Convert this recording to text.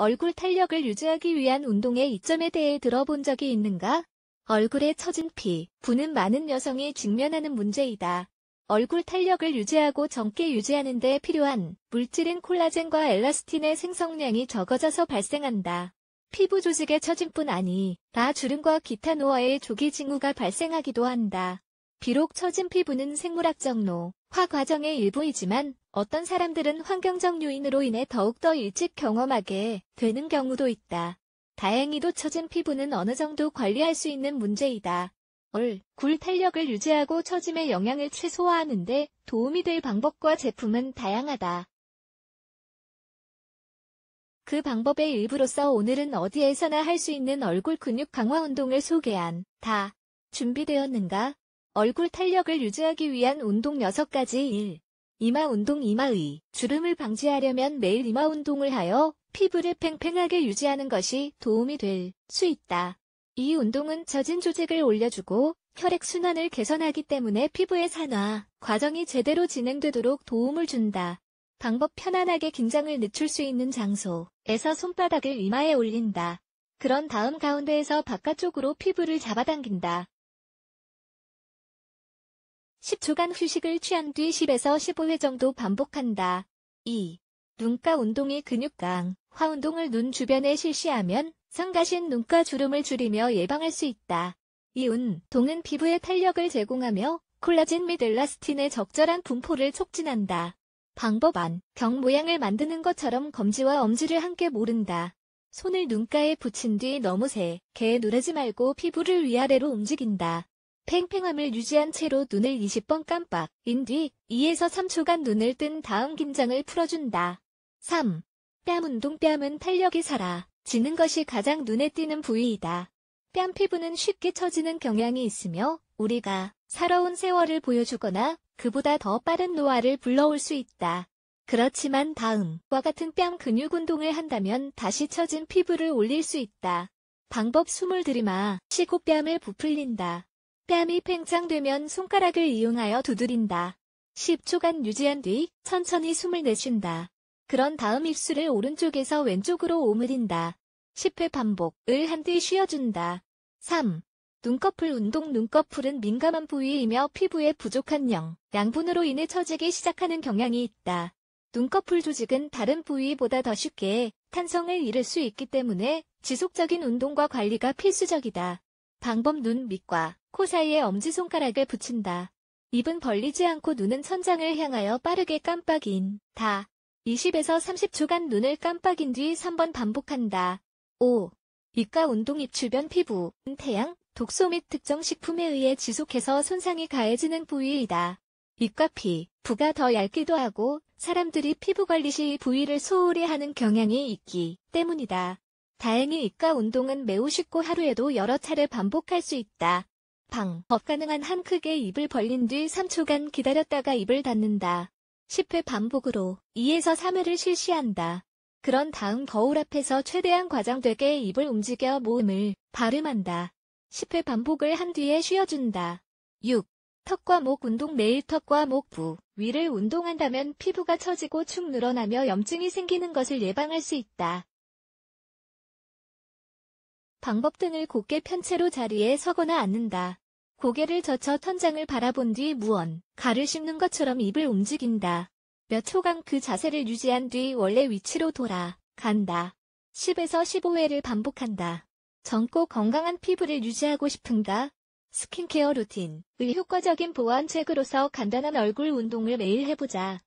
얼굴 탄력을 유지하기 위한 운동의 이점에 대해 들어본 적이 있는가? 얼굴에 처진 피, 부는 많은 여성이 직면하는 문제이다. 얼굴 탄력을 유지하고 젊게 유지하는 데 필요한 물질인 콜라겐과 엘라스틴의 생성량이 적어져서 발생한다. 피부 조직에 처진뿐 아니라 주름과 기타 노화의 조기 징후가 발생하기도 한다. 비록 처진 피부는 생물학적 노, 화 과정의 일부이지만 어떤 사람들은 환경적 요인으로 인해 더욱더 일찍 경험하게 되는 경우도 있다. 다행히도 처진 피부는 어느 정도 관리할 수 있는 문제이다. 얼, 굴 탄력을 유지하고 처짐의 영향을 최소화하는데 도움이 될 방법과 제품은 다양하다. 그 방법의 일부로서 오늘은 어디에서나 할 수 있는 얼굴 근육 강화 운동을 소개한 다 준비되었는가? 얼굴 탄력을 유지하기 위한 운동 6가지 1. 이마 운동 이마의 주름을 방지하려면 매일 이마 운동을 하여 피부를 팽팽하게 유지하는 것이 도움이 될 수 있다. 이 운동은 젖은 조직을 올려주고 혈액순환을 개선하기 때문에 피부의 산화 과정이 제대로 진행되도록 도움을 준다. 방법 편안하게 긴장을 늦출 수 있는 장소에서 손바닥을 이마에 올린다. 그런 다음 가운데에서 바깥쪽으로 피부를 잡아당긴다. 10초간 휴식을 취한 뒤 10에서 15회 정도 반복한다. 2. 눈가 운동이 근육강, 화 운동을 눈 주변에 실시하면 성가신 눈가 주름을 줄이며 예방할 수 있다. 이 운동은 피부에 탄력을 제공하며 콜라진및 엘라스틴의 적절한 분포를 촉진한다. 방법 안, 경 모양을 만드는 것처럼 검지와 엄지를 함께 모른다. 손을 눈가에 붙인 뒤 너무 세게 누르지 말고 피부를 위아래로 움직인다. 팽팽함을 유지한 채로 눈을 20번 깜빡 인 뒤 2에서 3초간 눈을 뜬 다음 긴장을 풀어준다. 3. 뺨 운동 뺨은 탄력이 살아 지는 것이 가장 눈에 띄는 부위이다. 뺨 피부는 쉽게 처지는 경향이 있으며 우리가 살아온 세월을 보여주거나 그보다 더 빠른 노화를 불러올 수 있다. 그렇지만 다음과 같은 뺨 근육 운동을 한다면 다시 처진 피부를 올릴 수 있다. 방법 숨을 들이마 시고 뺨을 부풀린다. 뺨이 팽창되면 손가락을 이용하여 두드린다. 10초간 유지한 뒤 천천히 숨을 내쉰다. 그런 다음 입술을 오른쪽에서 왼쪽으로 오므린다. 10회 반복을 한 뒤 쉬어준다. 3. 눈꺼풀 운동 눈꺼풀은 민감한 부위이며 피부에 부족한 영, 양분으로 인해 처지기 시작하는 경향이 있다. 눈꺼풀 조직은 다른 부위보다 더 쉽게 탄성을 잃을 수 있기 때문에 지속적인 운동과 관리가 필수적이다. 방법 눈 밑과 코 사이에 엄지손가락을 붙인다. 입은 벌리지 않고 눈은 천장을 향하여 빠르게 깜빡인 다. 20에서 30초간 눈을 깜빡인 뒤 3번 반복한다. 5. 입가 운동 입 주변 피부, 태양, 독소 및 특정 식품에 의해 지속해서 손상이 가해지는 부위이다. 입과 피, 부가 더 얇기도 하고 사람들이 피부 관리 시 부위를 소홀히 하는 경향이 있기 때문이다. 다행히 입가 운동은 매우 쉽고 하루에도 여러 차례 반복할 수 있다. 팡. 업 가능한 한 크게 입을 벌린 뒤 3초간 기다렸다가 입을 닫는다. 10회 반복으로 2에서 3회를 실시한다. 그런 다음 거울 앞에서 최대한 과장되게 입을 움직여 모음을 발음한다. 10회 반복을 한 뒤에 쉬어준다. 6. 턱과 목 운동 매일 턱과 목부 위를 운동한다면 피부가 처지고 축 늘어나며 염증이 생기는 것을 예방할 수 있다. 방법 등을 곧게 편채로 자리에 서거나 앉는다. 고개를 젖혀 천장을 바라본 뒤 무언, 가를 씹는 것처럼 입을 움직인다. 몇 초간 그 자세를 유지한 뒤 원래 위치로 돌아 간다. 10에서 15회를 반복한다. 젊고 건강한 피부를 유지하고 싶은가? 스킨케어 루틴. 의 효과적인 보완책으로서 간단한 얼굴 운동을 매일 해보자.